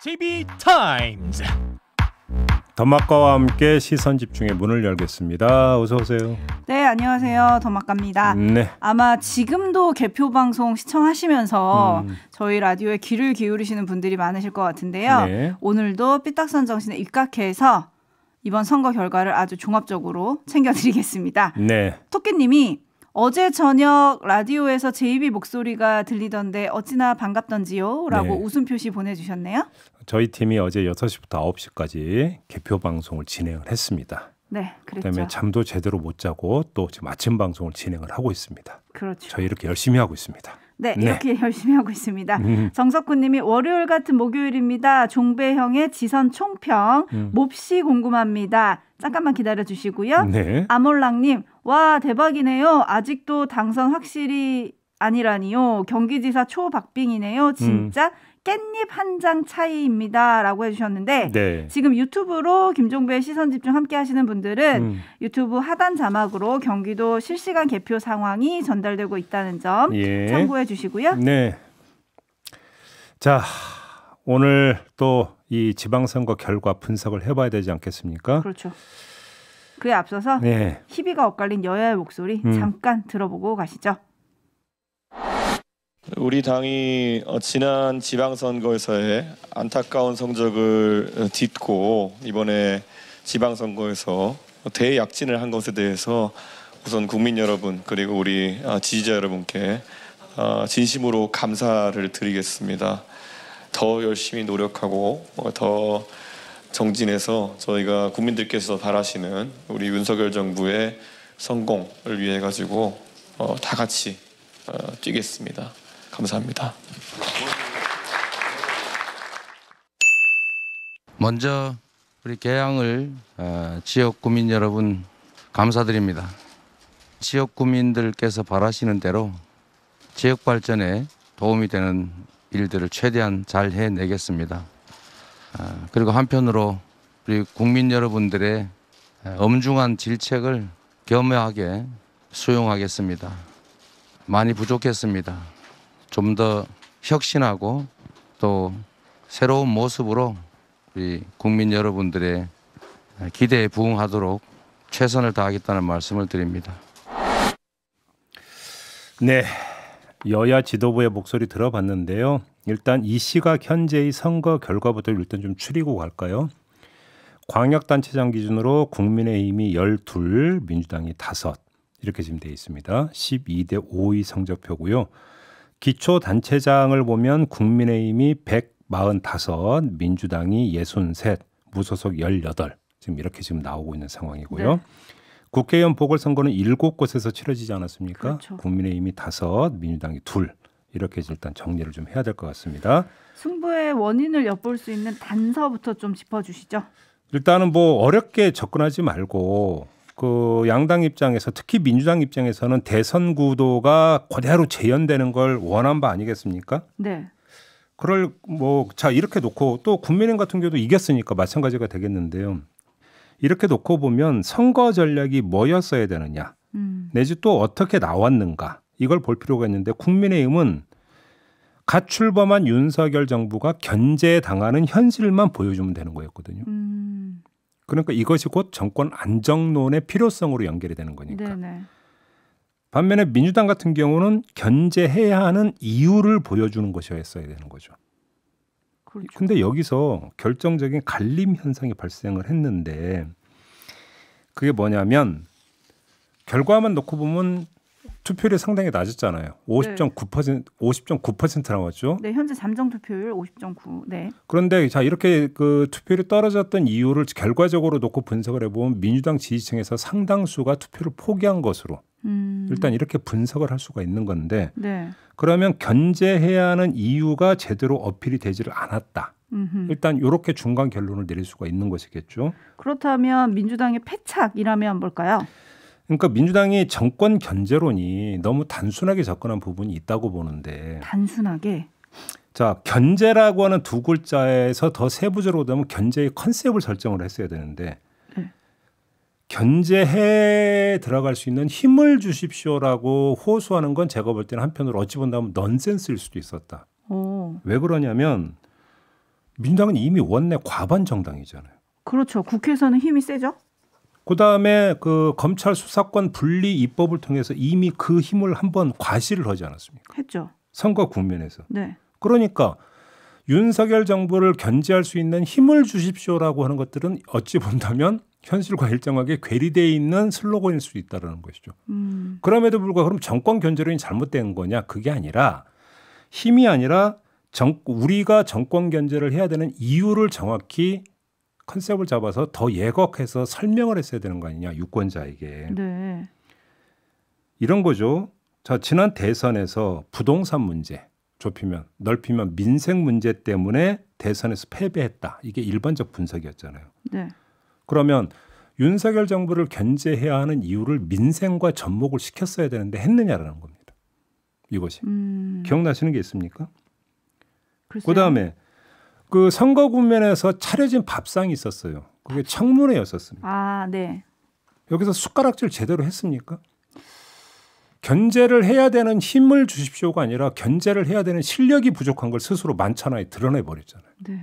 TV 타임즈. 더마과와 함께 시선 집중의 문을 열겠습니다. 어서 오세요. 네, 안녕하세요. 더마과입니다. 네. 아마 지금도 개표 방송 시청하시면서 음. 저희 라디오에 귀를 기울이시는 분들이 많으실 것 같은데요. 네. 오늘도 삐딱선 정신에 입각해서 이번 선거 결과를 아주 종합적으로 챙겨드리겠습니다. 네. 토끼님이 어제 저녁 라디오에서 제이비 목소리가 들리던데 어찌나 반갑던지요? 라고 네. 웃음 표시 보내주셨네요. 저희 팀이 어제 6시부터 9시까지 개표 방송을 진행을 했습니다. 네, 그랬죠. 그다음에 잠도 제대로 못 자고 또 지금 아침 방송을 진행을 하고 있습니다. 그렇죠. 저희 이렇게 열심히 하고 있습니다. 네, 네, 이렇게 열심히 하고 있습니다. 음. 정석구님이 월요일 같은 목요일입니다. 종배형의 지선 총평 음. 몹시 궁금합니다. 잠깐만 기다려 주시고요. 네. 아몰랑님, 와 대박이네요. 아직도 당선 확실히 아니라니요. 경기지사 초박빙이네요. 진짜 음. 깻잎 한 장 차이입니다라고 해주셨는데 네. 지금 유튜브로 김종배의 시선 집중 함께 하시는 분들은 음. 유튜브 하단 자막으로 경기도 실시간 개표 상황이 전달되고 있다는 점 예. 참고해 주시고요. 네. 자 오늘 또 이 지방선거 결과 분석을 해봐야 되지 않겠습니까? 그렇죠. 그에 앞서서 네. 희비가 엇갈린 여야의 목소리 음. 잠깐 들어보고 가시죠. 우리 당이 어, 지난 지방선거에서의 안타까운 성적을 어, 딛고 이번에 지방선거에서 대약진을 한 것에 대해서 우선 국민 여러분 그리고 우리 어, 지지자 여러분께 진심으로 감사를 드리겠습니다. 더 열심히 노력하고 더 정진해서 저희가 국민들께서 바라시는 우리 윤석열 정부의 성공을 위해 가지고 다 같이 뛰겠습니다. 감사합니다. 먼저 우리 개항을 어, 지역 구민 여러분 감사드립니다. 지역 구민들께서 바라시는 대로 지역 발전에 도움이 되는 일들을 최대한 잘 해내겠습니다. 어, 그리고 한편으로 우리 국민 여러분들의 어, 엄중한 질책을 겸허하게 수용하겠습니다. 많이 부족했습니다. 좀더 혁신하고 또 새로운 모습으로 우리 국민 여러분들의 기대에 부응하도록 최선을 다하겠다는 말씀을 드립니다. 네. 여야 지도부의 목소리 들어봤는데요. 일단 이 시각 현재의 선거 결과부터 일단 좀 추리고 갈까요? 광역단체장 기준으로 국민의힘이 12, 민주당이 5 이렇게 지금 되 있습니다. 12대 5의 성적표고요. 기초단체장을 보면 국민의힘이 145, 민주당이 63, 무소속 18 지금 이렇게 지금 나오고 있는 상황이고요. 네. 국회의원 보궐선거는 일곱 곳에서 치러지지 않았습니까? 그렇죠. 국민의힘이 다섯, 민주당이 둘 이렇게 일단 정리를 좀 해야 될 것 같습니다. 승부의 원인을 엿볼 수 있는 단서부터 좀 짚어주시죠. 일단은 뭐 어렵게 접근하지 말고 그 양당 입장에서 특히 민주당 입장에서는 대선 구도가 그대로 재현되는 걸 원한 바 아니겠습니까? 네. 그럴 뭐자 이렇게 놓고 또 국민의힘 같은 경우도 이겼으니까 마찬가지가 되겠는데요. 이렇게 놓고 보면 선거 전략이 뭐였어야 되느냐 음. 내지 또 어떻게 나왔는가 이걸 볼 필요가 있는데 국민의힘은 갓 출범한 윤석열 정부가 견제당하는 현실만 보여주면 되는 거였거든요. 음. 그러니까 이것이 곧 정권 안정론의 필요성으로 연결이 되는 거니까. 네네. 반면에 민주당 같은 경우는 견제해야 하는 이유를 보여주는 것이었어야 되는 거죠. 그렇 근데 여기서 결정적인 갈림 현상이 발생을 했는데 그게 뭐냐면 결과만 놓고 보면 투표율이 상당히 낮았잖아요. 50.9% 네. 50.9%고왔죠 네, 현재 잠정 투표율 50.9. 네. 그런데 자 이렇게 그 투표율이 떨어졌던 이유를 결과적으로 놓고 분석을 해보면 민주당 지지층에서 상당수가 투표를 포기한 것으로 음. 일단 이렇게 분석을 할 수가 있는 건데 네. 그러면 견제해야 하는 이유가 제대로 어필이 되지를 않았다. 음흠. 일단 이렇게 중간 결론을 내릴 수가 있는 것이겠죠. 그렇다면 민주당의 패착이라면 뭘까요? 그러니까 민주당이 정권 견제론이 너무 단순하게 접근한 부분이 있다고 보는데 단순하게 자 견제라고 하는 두 글자에서 더 세부적으로 되면 견제의 컨셉을 설정을 했어야 되는데 네. 견제해 들어갈 수 있는 힘을 주십시오라고 호소하는 건 제가 볼 때는 한편으로 어찌 본다면 넌센스일 수도 있었다. 오. 어. 왜 그러냐면 민주당은 이미 원내 과반 정당이잖아요. 그렇죠. 국회에서는 힘이 세죠. 그다음에 그 검찰 수사권 분리 입법을 통해서 이미 그 힘을 한 번 과시를 하지 않았습니까? 했죠. 선거 국면에서. 네. 그러니까 윤석열 정부를 견제할 수 있는 힘을 주십시오라고 하는 것들은 어찌 본다면 현실과 일정하게 괴리되어 있는 슬로건일 수 있다라는 것이죠. 음. 그럼에도 불구하고 그럼 정권 견제론이 잘못된 거냐? 그게 아니라 힘이 아니라 정, 우리가 정권 견제를 해야 되는 이유를 정확히 컨셉을 잡아서 더예각해서 설명을 했어야 되는 거 아니냐 유권자에게. 네. 이런 거죠. 자 지난 대선에서 부동산 문제 좁히면 넓히면 민생 문제 때문에 대선에서 패배했다. 이게 일반적 분석이었잖아요. 네. 그러면 윤석열 정부를 견제해야 하는 이유를 민생과 접목을 시켰어야 되는데 했느냐라는 겁니다. 이것이 음... 기억나시는 게 있습니까? 글쎄요. 그다음에 그 선거 국면에서 차려진 밥상이 있었어요. 그게 청문회였었습니다. 아, 네. 여기서 숟가락질 제대로 했습니까? 견제를 해야 되는 힘을 주십시오가 아니라 견제를 해야 되는 실력이 부족한 걸 스스로 만찬하에 드러내 버렸잖아요. 네.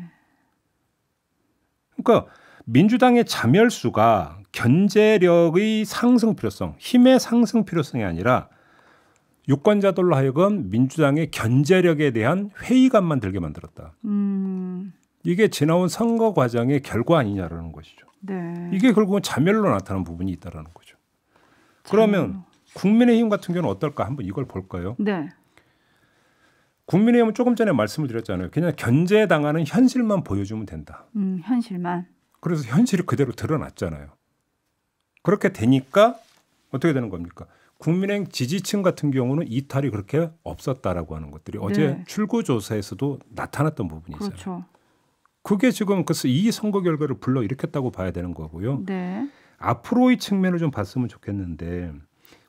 그러니까 민주당의 자멸수가 견제력의 상승 필요성, 힘의 상승 필요성이 아니라 유권자들로 하여금 민주당의 견제력에 대한 회의감만 들게 만들었다. 음. 이게 지나온 선거 과정의 결과 아니냐라는 것이죠. 네. 이게 결국은 자멸로 나타난 부분이 있다라는 거죠. 그러면 국민의힘 같은 경우는 어떨까 한번 이걸 볼까요? 네. 국민의힘은 조금 전에 말씀을 드렸잖아요. 그냥 견제당하는 현실만 보여주면 된다. 음, 현실만. 그래서 현실이 그대로 드러났잖아요. 그렇게 되니까 어떻게 되는 겁니까? 국민행 지지층 같은 경우는 이탈이 그렇게 없었다라고 하는 것들이 어제 네. 출구 조사에서도 나타났던 부분이잖아요. 그렇죠. 그게 지금 그래서 이 선거 결과를 불러 일으켰다고 봐야 되는 거고요. 네. 앞으로의 측면을 좀 봤으면 좋겠는데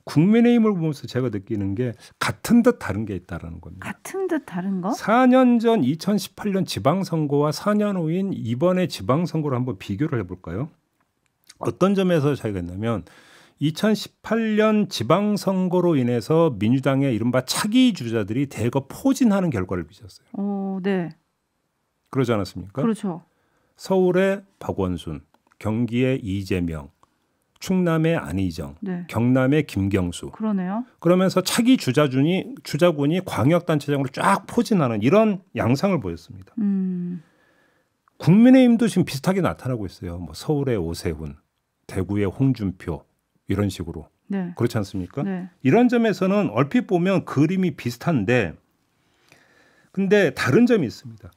국민의힘을 보면서 제가 느끼는 게 같은 듯 다른 게 있다라는 겁니다. 같은 듯 다른 거? 4년 전 2018년 지방선거와 4년 후인 이번에 지방선거를 한번 비교를 해볼까요? 어떤 점에서 차이가 있냐면 2018년 지방선거로 인해서 민주당의 이른바 차기 주자들이 대거 포진하는 결과를 빚었어요. 어, 네. 그러지 않았습니까? 그렇죠. 서울의 박원순, 경기의 이재명, 충남의 안희정, 네. 경남의 김경수. 그러네요. 그러면서 차기 주자준이 주자군이 광역단체장으로 쫙 포진하는 이런 양상을 보였습니다. 음. 국민의힘도 지금 비슷하게 나타나고 있어요. 뭐 서울의 오세훈, 대구의 홍준표, 이런 식으로 네. 그렇지 않습니까? 네. 이런 점에서는 얼핏 보면 그림이 비슷한데 근데 다른 점이 있습니다.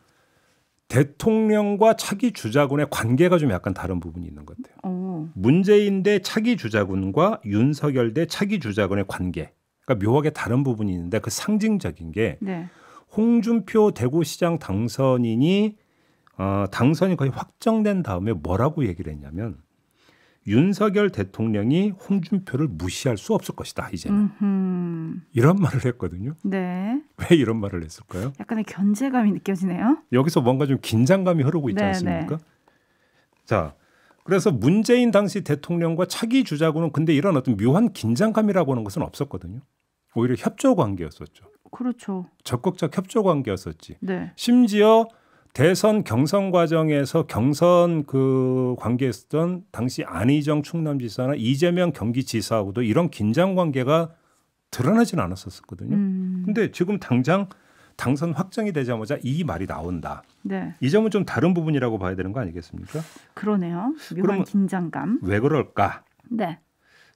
대통령과 차기 주자군의 관계가 좀 약간 다른 부분이 있는 것 같아요. 오. 어. 문재인 대 차기 주자군과 윤석열 대 차기 주자군의 관계. 그러니까 묘하게 다른 부분이 있는데 그 상징적인 게 네. 홍준표 대구시장 당선인이 어, 당선이 거의 확정된 다음에 뭐라고 얘기를 했냐면 윤석열 대통령이 홍준표를 무시할 수 없을 것이다 이제는 음흠. 이런 말을 했거든요. 네. 왜 이런 말을 했을까요? 약간의 견제감이 느껴지네요. 여기서 뭔가 좀 긴장감이 흐르고 있지 네, 네. 않습니까? 네. 자, 그래서 문재인 당시 대통령과 차기 주자고는 근데 이런 어떤 묘한 긴장감이라고 하는 것은 없었거든요. 오히려 협조 관계였었죠. 그렇죠. 적극적 협조 관계였었지. 네. 심지어 대선 경선 과정에서 경선 그 관계했던 당시 안희정 충남지사나 이재명 경기지사하고도 이런 긴장 관계가 드러나진 않았었거든요. 음. 근데 지금 당장 당선 확정이 되자마자 이 말이 나온다. 네. 이 점은 좀 다른 부분이라고 봐야 되는 거 아니겠습니까? 그러네요. 묘한 긴장감. 왜 그럴까? 네.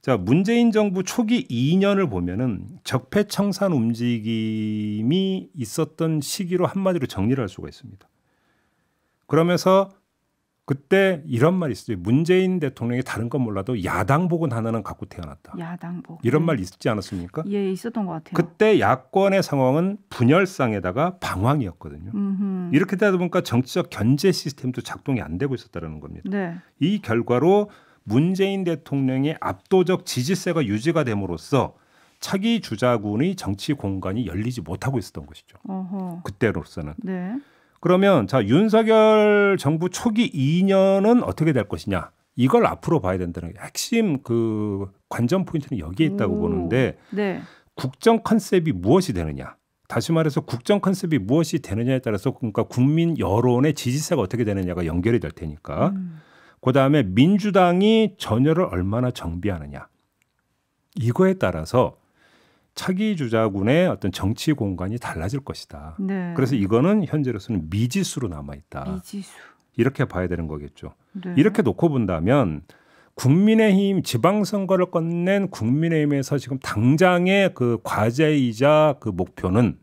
자, 문재인 정부 초기 2년을 보면은 적폐 청산 움직임이 있었던 시기로 한마디로 정리를 할 수가 있습니다. 그러면서 그때 이런 말이 있어요. 문재인 대통령이 다른 건 몰라도 야당복은 하나는 갖고 태어났다. 야당복. 이런 예. 말 있지 않았습니까? 예, 있었던 것 같아요. 그때 야권의 상황은 분열상에다가 방황이었거든요. 음흠. 이렇게 되다 보니까 정치적 견제 시스템도 작동이 안 되고 있었다는 겁니다. 네. 이 결과로 문재인 대통령의 압도적 지지세가 유지가 됨으로써 차기 주자군의 정치 공간이 열리지 못하고 있었던 것이죠. 어허. 그때로서는. 네. 그러면 자 윤석열 정부 초기 2년은 어떻게 될 것이냐 이걸 앞으로 봐야 된다는 게 핵심 그 관전 포인트는 여기에 있다고 오, 음, 보는데 네. 국정 컨셉이 무엇이 되느냐 다시 말해서 국정 컨셉이 무엇이 되느냐에 따라서 그러니까 국민 여론의 지지세가 어떻게 되느냐가 연결이 될 테니까 음. 그다음에 민주당이 전열을 얼마나 정비하느냐 이거에 따라서 차기 주자군의 어떤 정치 공간이 달라질 것이다. 네. 그래서 이거는 현재로서는 미지수로 남아 있다. 미지수. 이렇게 봐야 되는 거겠죠. 네. 이렇게 놓고 본다면 국민의힘 지방선거를 끝낸 국민의힘에서 지금 당장의 그 과제이자 그 목표는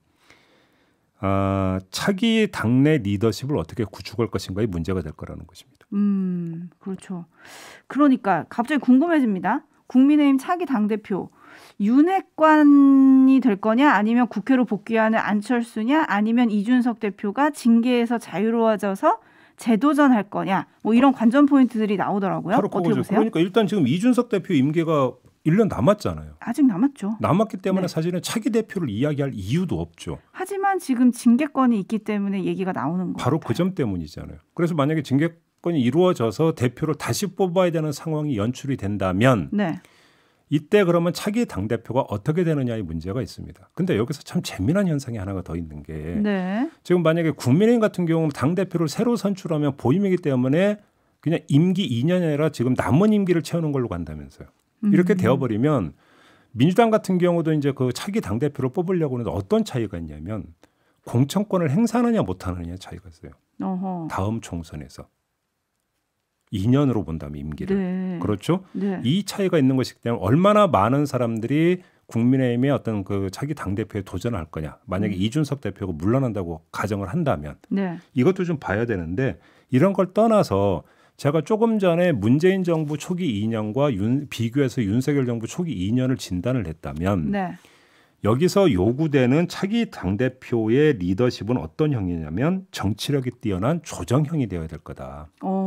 아, 차기 당내 리더십을 어떻게 구축할 것인가의 문제가 될 거라는 것입니다. 음, 그렇죠. 그러니까 갑자기 궁금해집니다. 국민의힘 차기 당 대표 윤핵관이 될 거냐 아니면 국회로 복귀하는 안철수냐 아니면 이준석 대표가 징계에서 자유로워져서 재도전할 거냐 뭐 이런 관전 포인트들이 나오더라고요. 어떻게 보세요? 그러니까 일단 지금 이준석 대표 임계가 1년 남았잖아요. 아직 남았죠. 남았기 때문에 네. 사실은 차기 대표를 이야기할 이유도 없죠. 하지만 지금 징계권이 있기 때문에 얘기가 나오는 거예요. 바로 그 점 때문이잖아요. 그래서 만약에 징계권이 이루어져서 대표를 다시 뽑아야 되는 상황이 연출이 된다면 네. 이때 그러면 차기 당 대표가 어떻게 되느냐의 문제가 있습니다. 근데 여기서 참 재미난 현상이 하나가 더 있는 게 네. 지금 만약에 국민의힘 같은 경우는 당 대표를 새로 선출하면 보임이기 때문에 그냥 임기 2년이 아니라 지금 남은 임기를 채우는 걸로 간다면서요. 이렇게 음. 되어버리면 민주당 같은 경우도 이제 그 차기 당 대표를 뽑으려고 하는데 어떤 차이가 있냐면 공천권을 행사하느냐 못하느냐 차이가 있어요. 어허. 다음 총선에서 2년으로 본다면 임기를 네. 그렇죠? 네. 이 차이가 있는 것이기 때문에 얼마나 많은 사람들이 국민의힘의 어떤 그차기당 대표에 도전할 거냐 만약에 음. 이준석 대표가 물러난다고 가정을 한다면 네. 이것도 좀 봐야 되는데 이런 걸 떠나서 제가 조금 전에 문재인 정부 초기 2년과 윤, 비교해서 윤석열 정부 초기 2년을 진단을 했다면 네. 여기서 요구되는 차기 당 대표의 리더십은 어떤 형이냐면 정치력이 뛰어난 조정형이 되어야 될 거다. 오. 어.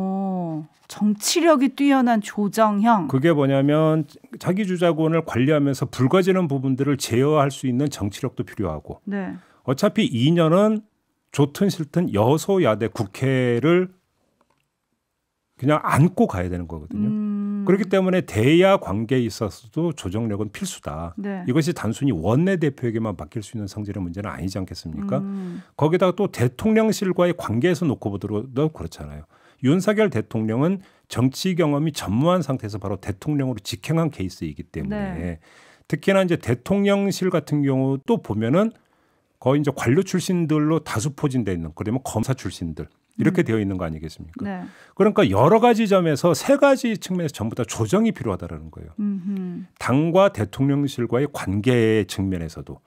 정치력이 뛰어난 조정형. 그게 뭐냐면 자기 주자권을 관리하면서 불거지는 부분들을 제어할 수 있는 정치력도 필요하고. 네. 어차피 2년은 좋든 싫든 여소야대 국회를 그냥 안고 가야 되는 거거든요. 음... 그렇기 때문에 대야 관계에 있어서도 조정력은 필수다. 네. 이것이 단순히 원내대표에게만 맡길 수 있는 성질의 문제는 아니지 않겠습니까? 음... 거기다가 또 대통령실과의 관계에서 놓고 보더라도 그렇잖아요. 윤석열 대통령은 정치 경험이 전무한 상태에서 바로 대통령으로 직행한 케이스이기 때문에 네. 특히나 이제 대통령실 같은 경우도 보면은 거의 이제 관료 출신들로 다수 포진되어 있는 그러면 검사 출신들 이렇게 음. 되어 있는 거 아니겠습니까? 네. 그러니까 여러 가지 점에서 세 가지 측면에서 전부 다 조정이 필요하다라는 거예요. 음흠. 당과 대통령실과의 관계 측면에서도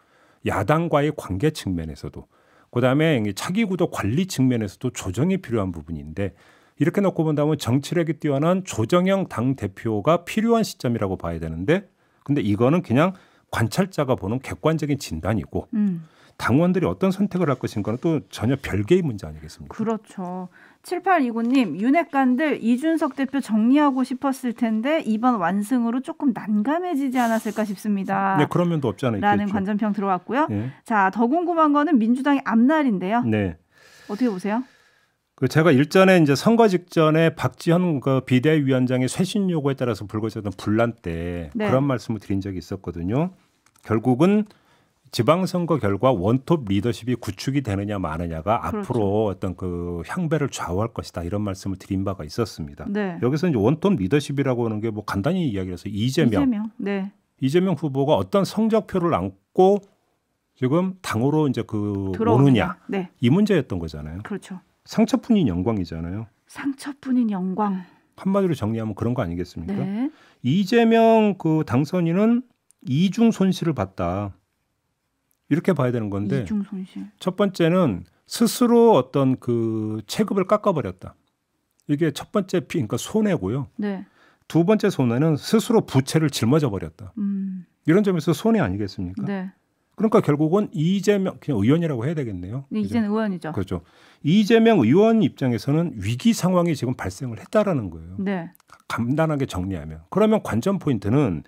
야당과의 관계 측면에서도 그다음에 차기 구도 관리 측면에서도 조정이 필요한 부분인데 이렇게 놓고 본다면 정치력이 뛰어난 조정형 당 대표가 필요한 시점이라고 봐야 되는데 근데 이거는 그냥 관찰자가 보는 객관적인 진단이고 음. 당원들이 어떤 선택을 할 것인가는 또 전혀 별개의 문제 아니겠습니까? 그렇죠. 7829님, 윤핵관들 이준석 대표 정리하고 싶었을 텐데 이번 완승으로 조금 난감해지지 않았을까 싶습니다. 네, 그런 면도 없지 않아 있겠죠. 라는 관전평 들어왔고요. 네. 자, 더 궁금한 거는 민주당의 앞날인데요. 네. 어떻게 보세요? 그 제가 일전에 이제 선거 직전에 박지현 그 비대위원장의 쇄신 요구에 따라서 불거졌던 분란 때 네. 그런 말씀을 드린 적이 있었거든요. 결국은 지방선거 결과 원톱 리더십이 구축이 되느냐 마느냐가 그렇죠. 앞으로 어떤 그 향배를 좌우할 것이다 이런 말씀을 드린 바가 있었습니다. 네. 여기서 이제 원톱 리더십이라고 하는 게 뭐 간단히 이야기해서 이재명, 이재명. 네. 이재명 후보가 어떤 성적표를 안고 지금 당으로 이제 그 들어오느냐 네. 이 문제였던 거잖아요. 그렇죠. 상처뿐인 영광이잖아요. 상처뿐인 영광. 한마디로 정리하면 그런 거 아니겠습니까? 네. 이재명 그 당선인은 이중 손실을 봤다. 이렇게 봐야 되는 건데. 이중 손실. 첫 번째는 스스로 어떤 그 체급을 깎아버렸다. 이게 첫 번째 피, 그러니까 손해고요. 네. 두 번째 손해는 스스로 부채를 짊어져 버렸다. 음. 이런 점에서 손해 아니겠습니까? 네. 그러니까 결국은 이재명 그냥 의원이라고 해야 되겠네요. 네, 이제는 의원이죠. 그렇죠. 이재명 의원 입장에서는 위기 상황이 지금 발생을 했다라는 거예요. 네. 간단하게 정리하면 그러면 관전 포인트는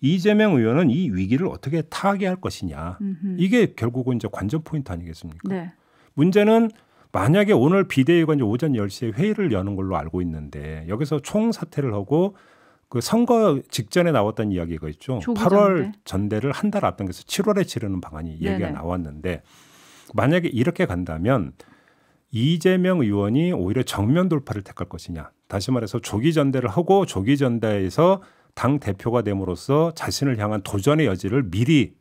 이재명 의원은 이 위기를 어떻게 타개할 것이냐 음흠. 이게 결국은 이제 관전 포인트 아니겠습니까? 네. 문제는 만약에 오늘 비대위가 이제 오전 10시에 회의를 여는 걸로 알고 있는데 여기서 총사퇴를 하고 그 선거 직전에 나왔던 이야기가 있죠. 8월 전대를 한 달 앞당겨서 7월에 치르는 방안이 얘기가 네네. 나왔는데 만약에 이렇게 간다면 이재명 의원이 오히려 정면 돌파를 택할 것이냐. 다시 말해서 조기 전대를 하고 조기 전대에서 당 대표가 됨으로써 자신을 향한 도전의 여지를 미리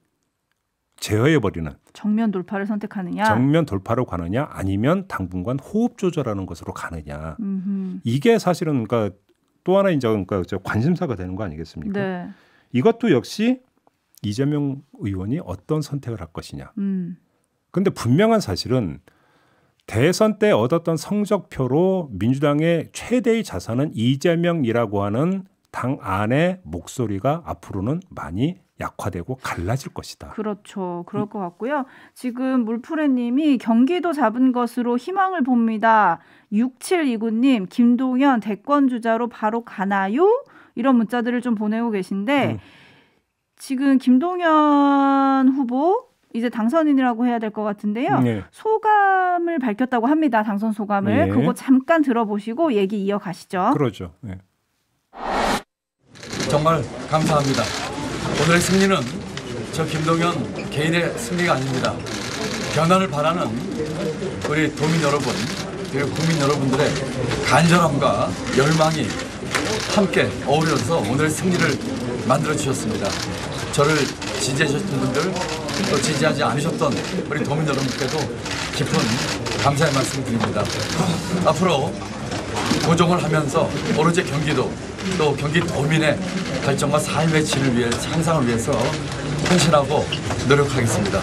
제어해 버리는 정면 돌파를 선택하느냐 정면 돌파로 가느냐 아니면 당분간 호흡 조절하는 것으로 가느냐 음흠. 이게 사실은 그러니까 또 하나 인제 그러니까 관심사가 되는 거 아니겠습니까? 네. 이것도 역시 이재명 의원이 어떤 선택을 할 것이냐. 음. 근데 분명한 사실은 대선 때 얻었던 성적표로 민주당의 최대의 자산은 이재명이라고 하는 당 안의 목소리가 앞으로는 많이 약화되고 갈라질 것이다. 그렇죠. 그럴 음. 것 같고요. 지금 물프레님이 경기도 잡은 것으로 희망을 봅니다. 6729님, 김동현 대권 주자로 바로 가나요? 이런 문자들을 좀 보내고 계신데 음. 지금 김동현 후보 이제 당선인이라고 해야 될 것 같은데요. 네. 소감을 밝혔다고 합니다. 당선 소감을 네. 그거 잠깐 들어보시고 얘기 이어가시죠. 그러죠. 네. 정말 감사합니다. 오늘의 승리는 저 김동현 개인의 승리가 아닙니다. 변화를 바라는 우리 도민 여러분 그리고 국민 여러분들의 간절함과 열망이 함께 어우러져서 오늘 승리를 만들어 주셨습니다. 저를 지지해 셨던 분들 또 지지하지 않으셨던 우리 도민 여러분께도 깊은 감사의 말씀 드립니다. 앞으로 고정을 하면서 오로지 경기도 또 경기 도민의 발전과 삶의 질을 위해 향상을 위해서 헌신하고 노력하겠습니다.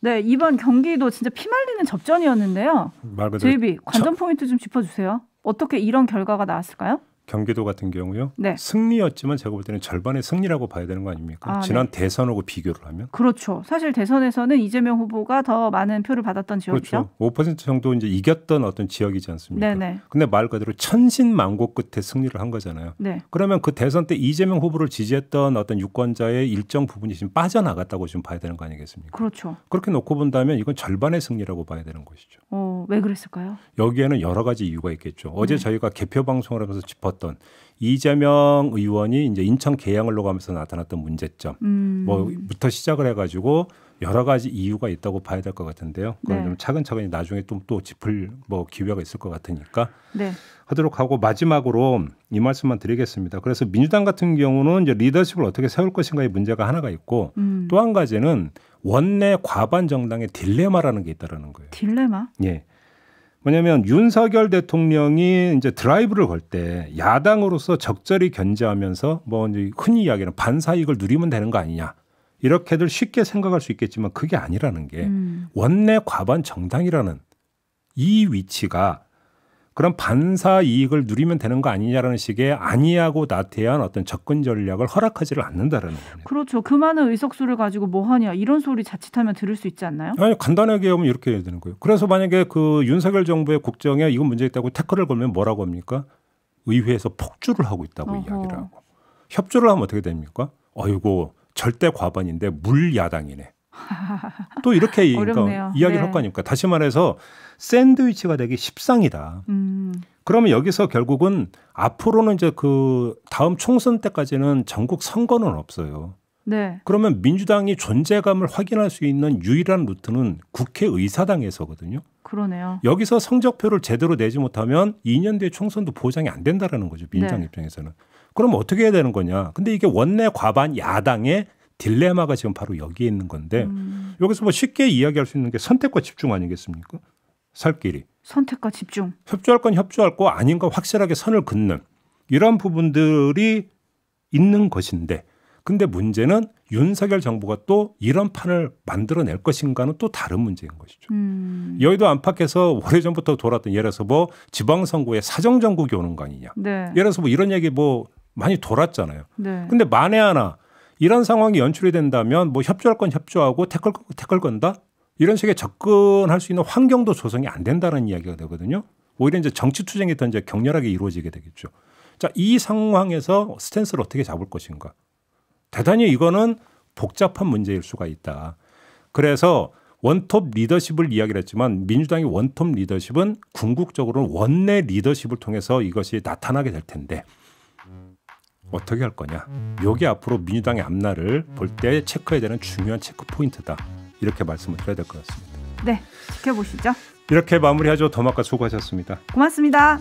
네 이번 경기도 진짜 피말리는 접전이었는데요. 말 그대로 JB 관전 포인트 좀 짚어주세요. 어떻게 이런 결과가 나왔을까요? 경기도 같은 경우요. 네. 승리였지만 제가 볼 때는 절반의 승리라고 봐야 되는 거 아닙니까? 아, 네. 지난 네. 대선하고 비교를 하면. 그렇죠. 사실 대선에서는 이재명 후보가 더 많은 표를 받았던 지역이죠. 그렇죠. 5% 정도 이제 이겼던 어떤 지역이지 않습니까? 네네. 네. 근데 말 그대로 천신만고 끝에 승리를 한 거잖아요. 네. 그러면 그 대선 때 이재명 후보를 지지했던 어떤 유권자의 일정 부분이 지금 빠져나갔다고 지금 봐야 되는 거 아니겠습니까? 그렇죠. 그렇게 놓고 본다면 이건 절반의 승리라고 봐야 되는 것이죠. 어, 왜 그랬을까요? 여기에는 여러 가지 이유가 있겠죠. 어제 네. 저희가 개표 방송을 하면서 짚었 나왔던 이재명 의원이 이제 인천 계양을로 가면서 나타났던 문제점 음. 뭐부터 시작을 해가지고 여러 가지 이유가 있다고 봐야 될 것 같은데요. 그걸 네. 좀 차근차근히 나중에 좀또 짚을 뭐 기회가 있을 것 같으니까 네. 하도록 하고 마지막으로 이 말씀만 드리겠습니다. 그래서 민주당 같은 경우는 이제 리더십을 어떻게 세울 것인가의 문제가 하나가 있고 음. 또한 가지는 원내 과반 정당의 딜레마라는 게 있다라는 거예요. 딜레마? 예. 왜냐하면 윤석열 대통령이 이제 드라이브를 걸 때 야당으로서 적절히 견제하면서 뭐 이제 흔히 이야기하는 반사익을 누리면 되는 거 아니냐 이렇게들 쉽게 생각할 수 있겠지만 그게 아니라는 게 음. 원내 과반 정당이라는 이 위치가 그런 반사 이익을 누리면 되는 거 아니냐라는 식의 아니하고 나태한 어떤 접근 전략을 허락하지를 않는다라는 거예요. 그렇죠. 그 많은 의석수를 가지고 뭐 하냐 이런 소리 자칫하면 들을 수 있지 않나요? 아니 간단하게 하면 이렇게 되는 거예요. 그래서 만약에 그 윤석열 정부의 국정에 이건 문제 있다고 태클을 걸면 뭐라고 합니까? 의회에서 폭주를 하고 있다고 어허. 이야기를 하고 협조를 하면 어떻게 됩니까? 어이고 절대 과반인데 물 야당이네. 또 이렇게 그러니까 이야기를 네. 할 거니까 아닙 다시 말해서 샌드위치가 되기 십상이다. 음. 그러면 여기서 결국은 앞으로는 이제 그 다음 총선 때까지는 전국 선거는 없어요. 네. 그러면 민주당이 존재감을 확인할 수 있는 유일한 루트는 국회의사당에서거든요. 그러네요. 여기서 성적표를 제대로 내지 못하면 2년 뒤에 총선도 보장이 안 된다라는 거죠. 민주당 네. 입장에서는. 그럼 어떻게 해야 되는 거냐? 근데 이게 원내 과반 야당의 딜레마가 지금 바로 여기에 있는 건데 음. 여기서 뭐 쉽게 이야기할 수 있는 게 선택과 집중 아니겠습니까? 살 길이. 선택과 집중. 협조할 건 협조할 거 아닌 건 확실하게 선을 긋는 이런 부분들이 있는 것인데 근데 문제는 윤석열 정부가 또 이런 판을 만들어낼 것인가는 또 다른 문제인 것이죠. 음. 여의도 안팎에서 오래전부터 돌았던 예를 들어서 뭐 지방선거에 사정정국이 오는 거 아니냐. 네. 예를 들어서 뭐 이런 얘기 뭐 많이 돌았잖아요. 네. 근데 만에 하나 이런 상황이 연출이 된다면 뭐 협조할 건 협조하고 태클 태클 건다 이런 식의 접근할 수 있는 환경도 조성이 안 된다는 이야기가 되거든요. 오히려 이제 정치 투쟁이 더 이제 격렬하게 이루어지게 되겠죠. 자, 이 상황에서 스탠스를 어떻게 잡을 것인가? 대단히 이거는 복잡한 문제일 수가 있다. 그래서 원톱 리더십을 이야기를 했지만 민주당의 원톱 리더십은 궁극적으로 원내 리더십을 통해서 이것이 나타나게 될 텐데 어떻게 할 거냐. 요게 앞으로 민주당의 앞날을 볼 때 체크해야 되는 중요한 체크 포인트다. 이렇게 말씀을 드려야 될 것 같습니다. 네, 지켜보시죠. 이렇게 마무리하죠. 더마카 수고하셨습니다. 고맙습니다.